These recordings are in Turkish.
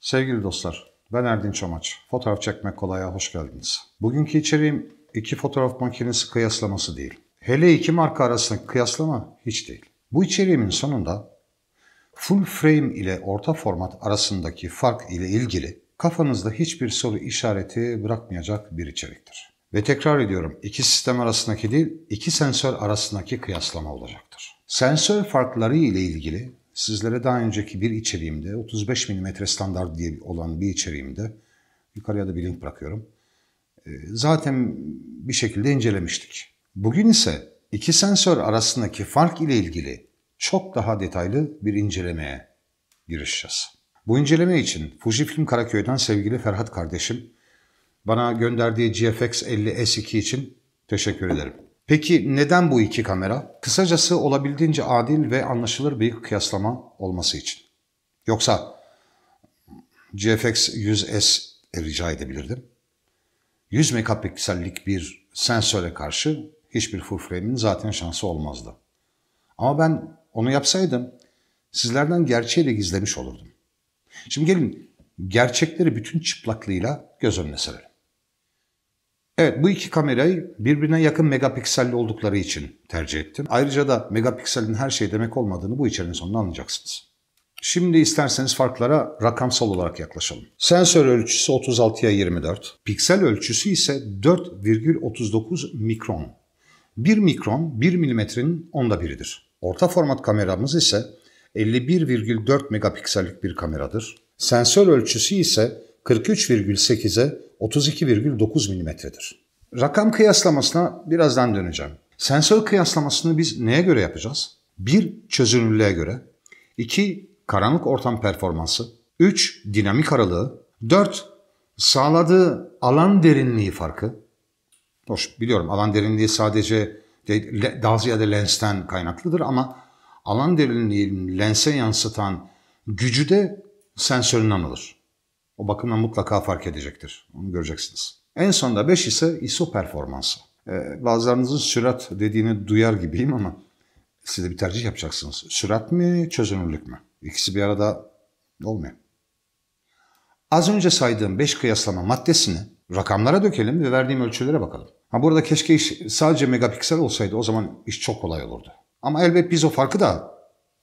Sevgili dostlar, ben Erdin Çamaç. Fotoğraf çekmek kolaya hoş geldiniz. Bugünkü içeriğim iki fotoğraf makinesi kıyaslaması değil. Hele iki marka arasındaki kıyaslama hiç değil. Bu içeriğimin sonunda full frame ile orta format arasındaki fark ile ilgili kafanızda hiçbir soru işareti bırakmayacak bir içeriktir. Ve tekrar ediyorum iki sistem arasındaki değil iki sensör arasındaki kıyaslama olacaktır. Sensör farkları ile ilgili sizlere daha önceki bir içeriğimde 35 mm standart diye olan bir içeriğimde yukarıya da bir link bırakıyorum. E, zaten bir şekilde incelemiştik. Bugün ise iki sensör arasındaki fark ile ilgili çok daha detaylı bir incelemeye girişeceğiz. Bu inceleme için Fujifilm Karaköy'den sevgili Ferhat kardeşim bana gönderdiği GFX 50 S2 için teşekkür ederim. Peki neden bu iki kamera? Kısacası olabildiğince adil ve anlaşılır bir kıyaslama olması için. Yoksa GFX 100S e rica edebilirdim. 100 megapiksellik bir sensöre karşı hiçbir full frame'in zaten şansı olmazdı. Ama ben onu yapsaydım sizlerden gerçeği de gizlemiş olurdum. Şimdi gelin gerçekleri bütün çıplaklığıyla göz önüne serelim. Evet bu iki kamerayı birbirine yakın megapikselli oldukları için tercih ettim. Ayrıca da megapikselin her şey demek olmadığını bu içeriğin sonunda anlayacaksınız. Şimdi isterseniz farklara rakamsal olarak yaklaşalım. Sensör ölçüsü 36'ya 24. Piksel ölçüsü ise 4,39 mikron. 1 mikron 1 milimetrenin onda biridir. Orta format kameramız ise 51,4 megapiksellik bir kameradır. Sensör ölçüsü ise 43,8'e 32,9 milimetre'dir. Rakam kıyaslamasına birazdan döneceğim. Sensör kıyaslamasını biz neye göre yapacağız? 1. Çözünürlüğe göre. 2. Karanlık ortam performansı. 3. Dinamik aralığı. 4. Sağladığı alan derinliği farkı. Hoş biliyorum alan derinliği sadece daha ziyade lensten kaynaklıdır ama alan derinliği lense yansıtan gücü de sensörün anılır. O bakımdan mutlaka fark edecektir. Onu göreceksiniz. En sonda 5 ise ISO performansı. Ee, bazılarınızın sürat dediğini duyar gibiyim ama siz de bir tercih yapacaksınız. Sürat mi, çözünürlük mü? İkisi bir arada olmuyor. Az önce saydığım 5 kıyaslama maddesini rakamlara dökelim ve verdiğim ölçülere bakalım. Ha burada keşke iş sadece megapiksel olsaydı o zaman iş çok kolay olurdu. Ama elbet biz o farkı da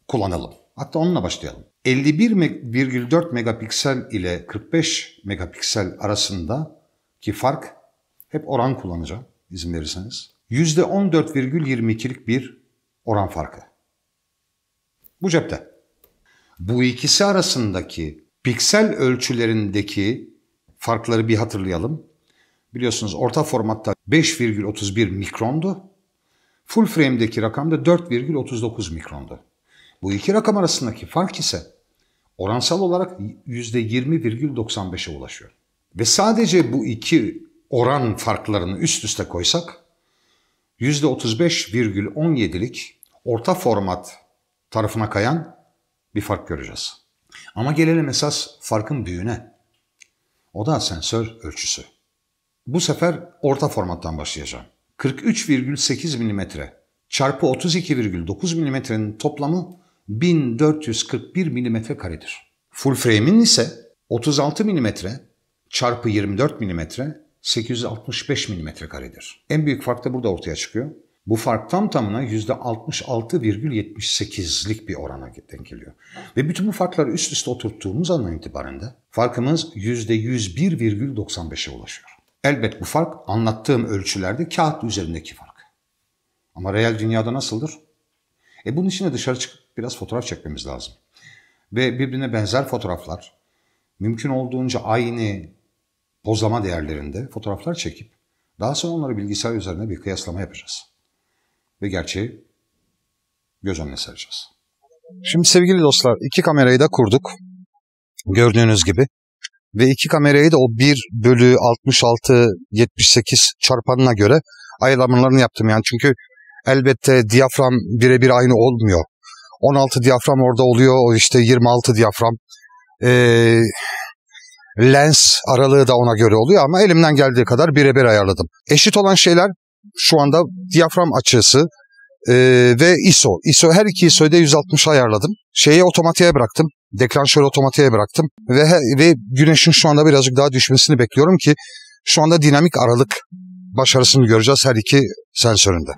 kullanalım. Hatta onunla başlayalım. 51,4 megapiksel ile 45 megapiksel arasında ki fark hep oran kullanacağım izin verirseniz. %14,22'lik bir oran farkı. Bu cepte. Bu ikisi arasındaki piksel ölçülerindeki farkları bir hatırlayalım. Biliyorsunuz orta formatta 5,31 mikrondu. Full frame'deki rakam da 4,39 mikrondu. Bu iki rakam arasındaki fark ise oransal olarak %20,95'e ulaşıyor. Ve sadece bu iki oran farklarını üst üste koysak %35,17'lik orta format tarafına kayan bir fark göreceğiz. Ama gelelim esas farkın büyüğüne. O da sensör ölçüsü. Bu sefer orta formattan başlayacağım. 43,8 mm çarpı 32,9 mm'nin toplamı 1441 mm karedir. Full frame'in ise 36 mm çarpı 24 mm 865 mm karedir. En büyük fark da burada ortaya çıkıyor. Bu fark tam tamına %66,78'lik bir orana denk geliyor. Ve bütün bu farkları üst üste oturttuğumuz andan itibaren de farkımız %101,95'e ulaşıyor. Elbet bu fark anlattığım ölçülerde kağıt üzerindeki fark. Ama Real dünyada nasıldır? E bunun için de dışarı çıkıp biraz fotoğraf çekmemiz lazım. Ve birbirine benzer fotoğraflar, mümkün olduğunca aynı pozlama değerlerinde fotoğraflar çekip daha sonra onları bilgisayar üzerine bir kıyaslama yapacağız. Ve gerçeği göz önüne sereceğiz. Şimdi sevgili dostlar iki kamerayı da kurduk. Gördüğünüz gibi. Ve iki kamerayı da o 1 bölü 66 78 çarpanına göre ayarlamalarını yaptım yani. Çünkü elbette diyafram birebir aynı olmuyor. 16 diyafram orada oluyor. O işte 26 diyafram. Ee, lens aralığı da ona göre oluyor ama elimden geldiği kadar birebir ayarladım. Eşit olan şeyler şu anda diyafram açısı e, ve ISO. ISO her iki ISO'yu da 160 ayarladım. Şeyi otomatiğe bıraktım. Deklanşörü otomatiğe bıraktım ve ve güneşin şu anda birazcık daha düşmesini bekliyorum ki şu anda dinamik aralık başarısını göreceğiz her iki sensöründe.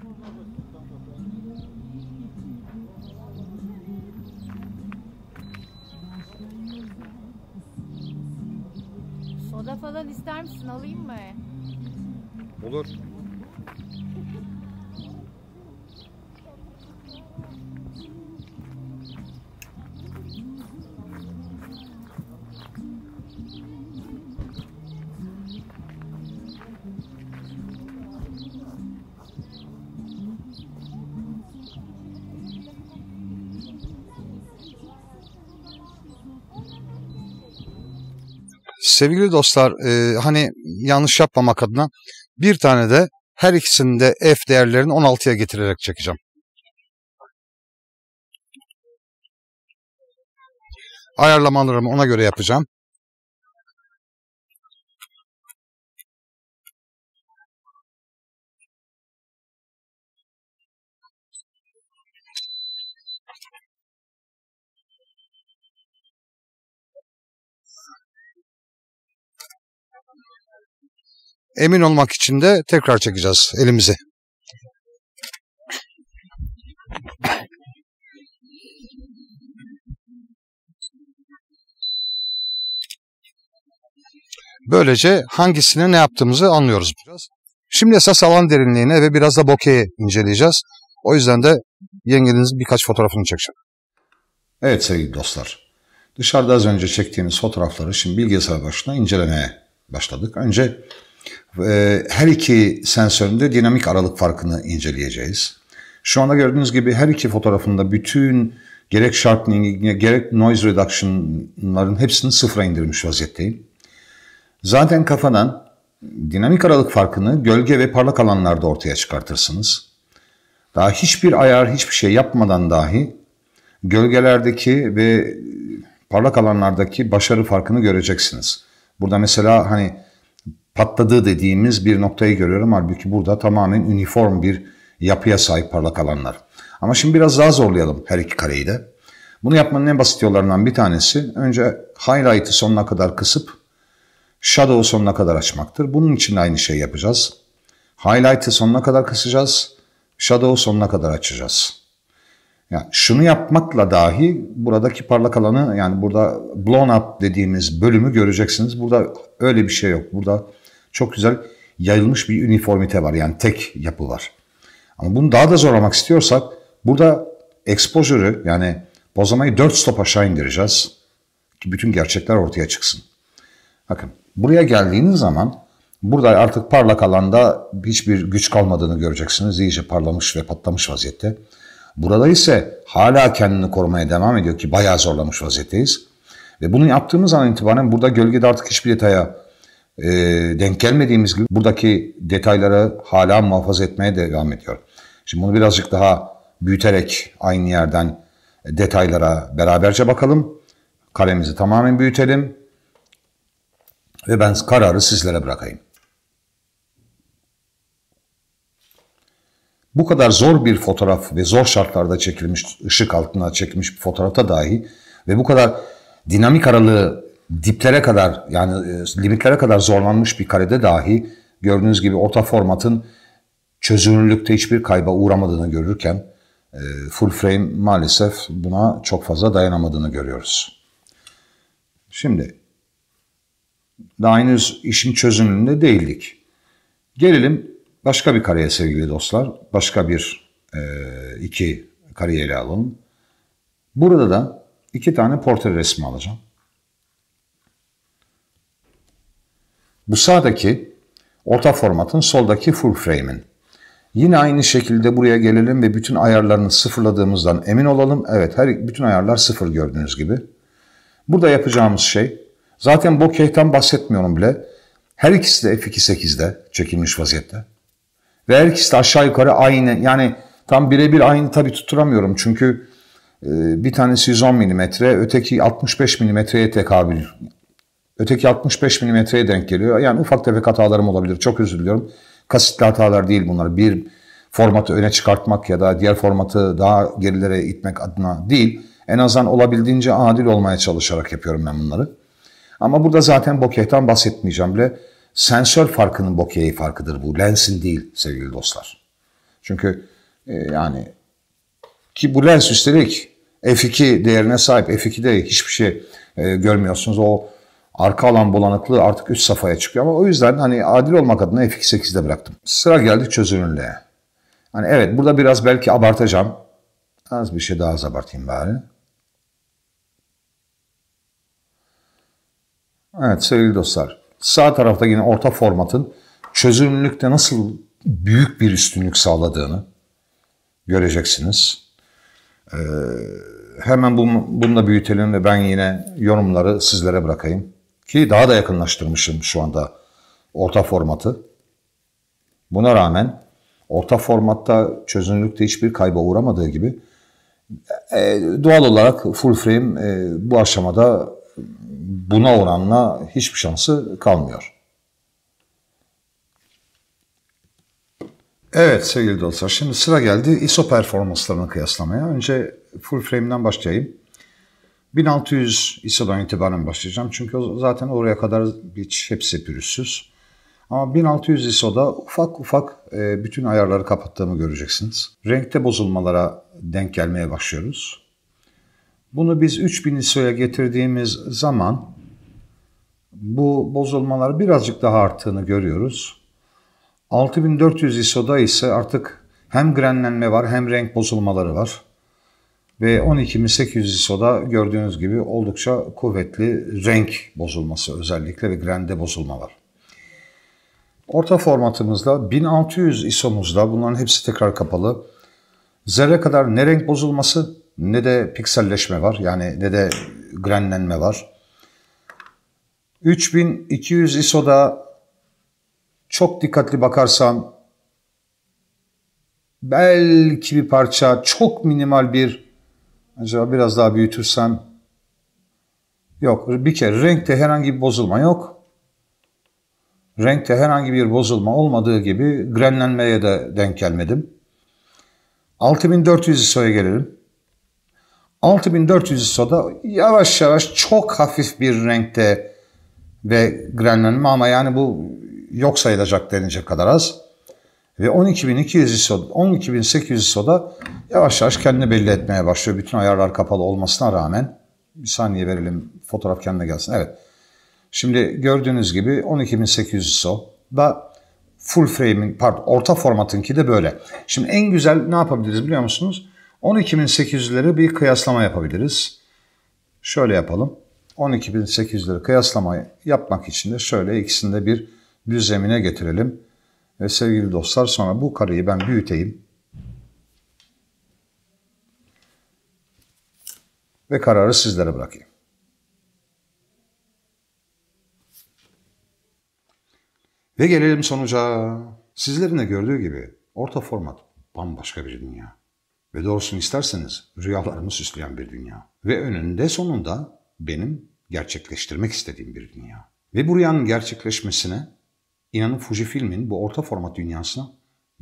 Olur. Sevgili dostlar e, hani yanlış yapmamak adına bir tane de her ikisinde f değerlerini 16'ya getirerek çekeceğim. Ayarlamalarımı ona göre yapacağım. emin olmak için de tekrar çekeceğiz elimizi. Böylece hangisine ne yaptığımızı anlıyoruz biraz. Şimdi esas alan derinliğine ve biraz da bokeyi inceleyeceğiz. O yüzden de yengenizin birkaç fotoğrafını çekeceğim. Evet sevgili dostlar. Dışarıda az önce çektiğimiz fotoğrafları şimdi bilgisayar başına incelemeye başladık. Önce ee, her iki sensöründe dinamik aralık farkını inceleyeceğiz. Şu anda gördüğünüz gibi her iki fotoğrafında bütün gerek sharpening, gerek noise reduction'ların hepsini sıfıra indirmiş vaziyetteyim. Zaten kafadan dinamik aralık farkını gölge ve parlak alanlarda ortaya çıkartırsınız. Daha hiçbir ayar, hiçbir şey yapmadan dahi gölgelerdeki ve parlak alanlardaki başarı farkını göreceksiniz. Burada mesela hani patladığı dediğimiz bir noktayı görüyorum. Halbuki burada tamamen uniform bir yapıya sahip parlak alanlar. Ama şimdi biraz daha zorlayalım her iki kareyi de. Bunu yapmanın en basit yollarından bir tanesi önce highlight'ı sonuna kadar kısıp shadow'u sonuna kadar açmaktır. Bunun için de aynı şeyi yapacağız. Highlight'ı sonuna kadar kısacağız. Shadow'u sonuna kadar açacağız. Yani şunu yapmakla dahi buradaki parlak alanı yani burada blown up dediğimiz bölümü göreceksiniz. Burada öyle bir şey yok. Burada çok güzel yayılmış bir üniformite var. Yani tek yapı var. Ama bunu daha da zorlamak istiyorsak burada ekspozörü yani bozlamayı 4 stop aşağı indireceğiz. Ki bütün gerçekler ortaya çıksın. Bakın buraya geldiğiniz zaman burada artık parlak alanda hiçbir güç kalmadığını göreceksiniz. İyice parlamış ve patlamış vaziyette. Burada ise hala kendini korumaya devam ediyor ki bayağı zorlamış vaziyetteyiz. Ve bunu yaptığımız an itibaren burada gölgede artık hiçbir detaya e, denk gelmediğimiz gibi buradaki detayları hala muhafaza etmeye devam ediyor. Şimdi bunu birazcık daha büyüterek aynı yerden detaylara beraberce bakalım. Karemizi tamamen büyütelim ve ben kararı sizlere bırakayım. Bu kadar zor bir fotoğraf ve zor şartlarda çekilmiş, ışık altına çekilmiş bir fotoğrafta dahi ve bu kadar dinamik aralığı diplere kadar yani e, limitlere kadar zorlanmış bir karede dahi gördüğünüz gibi orta formatın çözünürlükte hiçbir kayba uğramadığını görürken e, full frame maalesef buna çok fazla dayanamadığını görüyoruz. Şimdi daha henüz işin çözünürlüğünde değildik. Gelelim başka bir kareye sevgili dostlar. Başka bir e, iki kareyi ele alalım. Burada da iki tane portre resmi alacağım. Bu sağdaki orta formatın, soldaki full frame'in. Yine aynı şekilde buraya gelelim ve bütün ayarlarını sıfırladığımızdan emin olalım. Evet, her bütün ayarlar sıfır gördüğünüz gibi. Burada yapacağımız şey, zaten bokeh'ten bahsetmiyorum bile. Her ikisi de F2.8'de çekilmiş vaziyette. Ve her ikisi de aşağı yukarı aynı, yani tam birebir aynı Tabi tutturamıyorum. Çünkü e, bir tanesi 110 mm, öteki 65 mm'ye tekabül Öteki 65 milimetreye denk geliyor. Yani ufak tefek hatalarım olabilir. Çok özür diliyorum. Kasıtlı hatalar değil bunlar. Bir formatı öne çıkartmak ya da diğer formatı daha gerilere itmek adına değil. En azından olabildiğince adil olmaya çalışarak yapıyorum ben bunları. Ama burada zaten bokehten bahsetmeyeceğim bile. Sensör farkının bokeyi farkıdır bu. Lensin değil sevgili dostlar. Çünkü e, yani ki bu lens üstelik f2 değerine sahip. F2'de hiçbir şey e, görmüyorsunuz. O arka alan bulanıklığı artık üst safhaya çıkıyor. Ama o yüzden hani adil olmak adına F2.8'de bıraktım. Sıra geldi çözünürlüğe. Hani evet burada biraz belki abartacağım. Az bir şey daha az abartayım bari. Evet sevgili dostlar. Sağ tarafta yine orta formatın çözünürlükte nasıl büyük bir üstünlük sağladığını göreceksiniz. Ee, hemen bunu, bunu da büyütelim ve ben yine yorumları sizlere bırakayım. Ki daha da yakınlaştırmışım şu anda orta formatı. Buna rağmen orta formatta çözünürlükte hiçbir kayba uğramadığı gibi e, doğal olarak full frame e, bu aşamada buna oranla hiçbir şansı kalmıyor. Evet sevgili dostlar şimdi sıra geldi ISO performanslarını kıyaslamaya. Önce full frame'den başlayayım. 1600 İsa'dan itibaren başlayacağım. Çünkü zaten oraya kadar hiç hepsi pürüzsüz. Ama 1600 ISO'da ufak ufak e, bütün ayarları kapattığımı göreceksiniz. Renkte bozulmalara denk gelmeye başlıyoruz. Bunu biz 3000 ISO'ya getirdiğimiz zaman bu bozulmalar birazcık daha arttığını görüyoruz. 6400 ISO'da ise artık hem grenlenme var hem renk bozulmaları var. Ve 12800 ISO'da gördüğünüz gibi oldukça kuvvetli renk bozulması özellikle ve grende bozulma var. Orta formatımızda 1600 ISO'muzda bunların hepsi tekrar kapalı. Zerre kadar ne renk bozulması ne de pikselleşme var yani ne de grenlenme var. 3200 ISO'da çok dikkatli bakarsan belki bir parça çok minimal bir Acaba biraz daha büyütürsen yok. Bir kere renkte herhangi bir bozulma yok. Renkte herhangi bir bozulma olmadığı gibi grenlenmeye de denk gelmedim. 6400 ISO'ya gelelim. 6400 ISO'da yavaş yavaş çok hafif bir renkte ve grenlenme ama yani bu yok sayılacak denilecek kadar az. Ve 12.200 12.800 soda yavaş yavaş kendini belli etmeye başlıyor. Bütün ayarlar kapalı olmasına rağmen. Bir saniye verelim fotoğraf kendine gelsin. Evet. Şimdi gördüğünüz gibi 12.800 ISO, da full frame'in pardon orta formatınki de böyle. Şimdi en güzel ne yapabiliriz biliyor musunuz? 12.800'leri bir kıyaslama yapabiliriz. Şöyle yapalım. 12.800'leri kıyaslama yapmak için de şöyle ikisini de bir düzlemine getirelim. Ve sevgili dostlar sonra bu karıyı ben büyüteyim. Ve kararı sizlere bırakayım. Ve gelelim sonuca. Sizlerin de gördüğü gibi orta format bambaşka bir dünya. Ve doğrusunu isterseniz rüyalarımı süsleyen bir dünya. Ve önünde sonunda benim gerçekleştirmek istediğim bir dünya. Ve bu rüyanın gerçekleşmesine inanın Fujifilm'in bu orta format dünyasına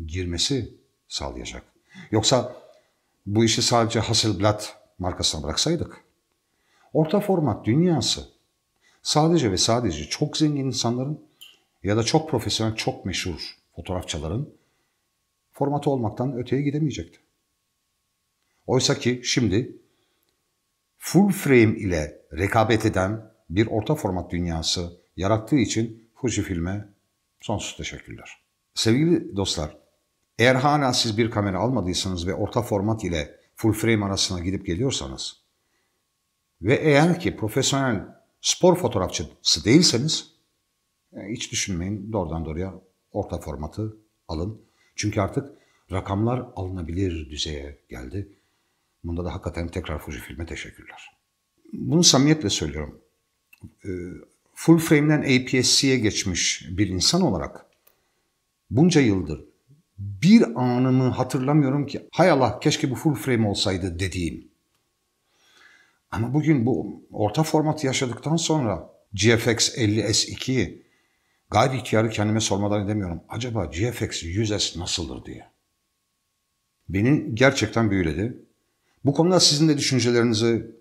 girmesi sağlayacak. Yoksa bu işi sadece Hasselblad markasına bıraksaydık, orta format dünyası sadece ve sadece çok zengin insanların ya da çok profesyonel, çok meşhur fotoğrafçıların formatı olmaktan öteye gidemeyecekti. Oysa ki şimdi full frame ile rekabet eden bir orta format dünyası yarattığı için Fujifilm'e Sonsuz teşekkürler. Sevgili dostlar, eğer hala siz bir kamera almadıysanız ve orta format ile full frame arasına gidip geliyorsanız ve eğer ki profesyonel spor fotoğrafçısı değilseniz e, hiç düşünmeyin doğrudan doğruya orta formatı alın. Çünkü artık rakamlar alınabilir düzeye geldi. Bunda da hakikaten tekrar Fuji Fujifilm'e teşekkürler. Bunu samimiyetle söylüyorum. E, full frame'den APS-C'ye geçmiş bir insan olarak bunca yıldır bir anımı hatırlamıyorum ki hay Allah keşke bu full frame olsaydı dediğim. Ama bugün bu orta formatı yaşadıktan sonra GFX 50S2'yi gayri ihtiyarı kendime sormadan edemiyorum. Acaba GFX 100S nasıldır diye. Beni gerçekten büyüledi. Bu konuda sizin de düşüncelerinizi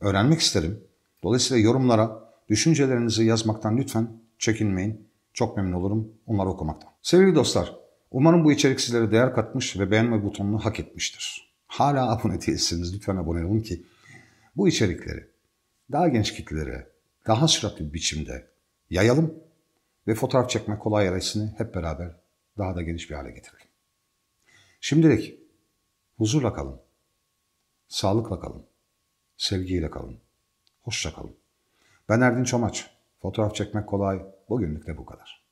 öğrenmek isterim. Dolayısıyla yorumlara Düşüncelerinizi yazmaktan lütfen çekinmeyin. Çok memnun olurum onları okumaktan. Sevgili dostlar, umarım bu içerik sizlere değer katmış ve beğenme butonunu hak etmiştir. Hala abone değilsiniz lütfen abone olun ki bu içerikleri daha genç kitlelere daha süratli bir biçimde yayalım ve fotoğraf çekme kolay arasını hep beraber daha da geniş bir hale getirelim. Şimdilik huzurla kalın, sağlıkla kalın, sevgiyle kalın, hoşça kalın. Ben Erdin Çomaç. Fotoğraf çekmek kolay. Bugünlük de bu kadar.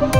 Müzik